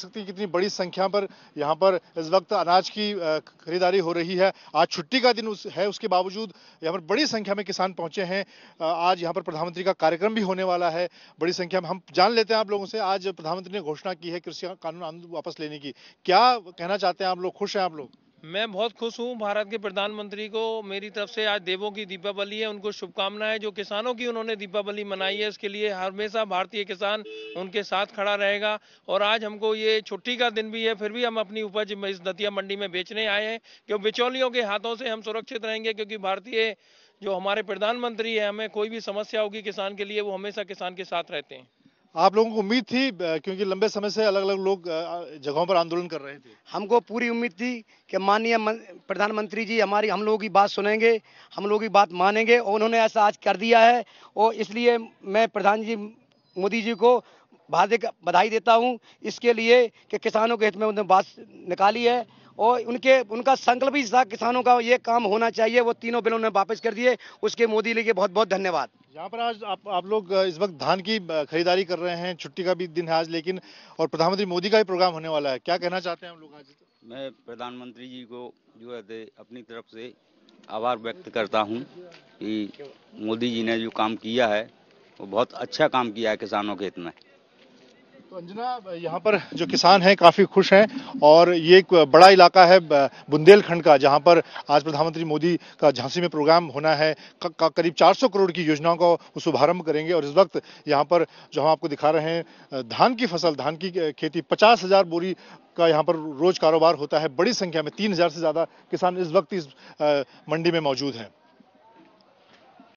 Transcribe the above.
सकते हैं कितनी बड़ी संख्या पर यहाँ पर इस वक्त अनाज की खरीदारी हो रही है आज छुट्टी का दिन उस है उसके बावजूद यहाँ पर बड़ी संख्या में किसान पहुंचे हैं आज यहाँ पर प्रधानमंत्री का कार्यक्रम भी होने वाला है बड़ी संख्या में हम जान लेते हैं आप लोगों से आज प्रधानमंत्री ने घोषणा की है कृषि कानून वापस लेने की क्या कहना चाहते हैं आप लोग खुश हैं आप लोग मैं बहुत खुश हूँ भारत के प्रधानमंत्री को मेरी तरफ से आज देवों की दीपावली है उनको शुभकामनाएं जो किसानों की उन्होंने दीपावली मनाई है इसके लिए हमेशा भारतीय किसान उनके साथ खड़ा रहेगा और आज हमको ये छुट्टी का दिन भी है फिर भी हम अपनी उपज इस दतिया मंडी में बेचने आए हैं क्योंकि बिचौलियों के हाथों से हम सुरक्षित रहेंगे क्योंकि भारतीय जो हमारे प्रधानमंत्री है हमें कोई भी समस्या होगी किसान के लिए वो हमेशा किसान के साथ रहते हैं आप लोगों को उम्मीद थी क्योंकि लंबे समय से अलग अलग लोग जगहों पर आंदोलन कर रहे थे हमको पूरी उम्मीद थी कि माननीय प्रधानमंत्री जी हमारी हम लोगों की बात सुनेंगे हम लोगों की बात मानेंगे और उन्होंने ऐसा आज कर दिया है और इसलिए मैं प्रधान जी मोदी जी को हार्दिक बधाई देता हूं इसके लिए कि किसानों के हित में उन्होंने बात निकाली है और उनके उनका संकल्प ही था किसानों का ये काम होना चाहिए वो तीनों बिल उन्होंने वापस कर दिए उसके मोदी लिए बहुत बहुत धन्यवाद यहाँ पर आज आप आप लोग इस वक्त धान की खरीदारी कर रहे हैं छुट्टी का भी दिन है आज लेकिन और प्रधानमंत्री मोदी का भी प्रोग्राम होने वाला है क्या कहना चाहते हैं हम लोग आज मैं प्रधानमंत्री जी को जो है अपनी तरफ से आभार व्यक्त करता हूँ कि मोदी जी ने जो काम किया है वो बहुत अच्छा काम किया है किसानों के हित में तो अंजना यहाँ पर जो किसान हैं काफ़ी खुश हैं और ये एक बड़ा इलाका है बुंदेलखंड का जहाँ पर आज प्रधानमंत्री मोदी का झांसी में प्रोग्राम होना है करीब 400 करोड़ की योजनाओं का वो शुभारंभ करेंगे और इस वक्त यहाँ पर जो हम आपको दिखा रहे हैं धान की फसल धान की खेती पचास हज़ार बोरी का यहाँ पर रोज कारोबार होता है बड़ी संख्या में तीन हज़ार से ज़्यादा किसान इस वक्त इस मंडी में मौजूद हैं